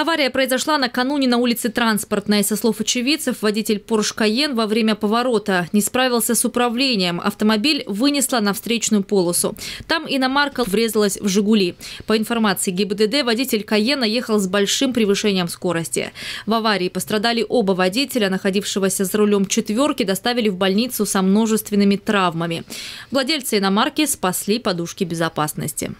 Авария произошла накануне на улице Транспортной. Со слов очевидцев, водитель Порш Каен во время поворота не справился с управлением. Автомобиль вынесла на встречную полосу. Там иномарка врезалась в «Жигули». По информации ГИБДД, водитель Каена ехал с большим превышением скорости. В аварии пострадали оба водителя, находившегося за рулем «четверки», доставили в больницу со множественными травмами. Владельцы иномарки спасли подушки безопасности.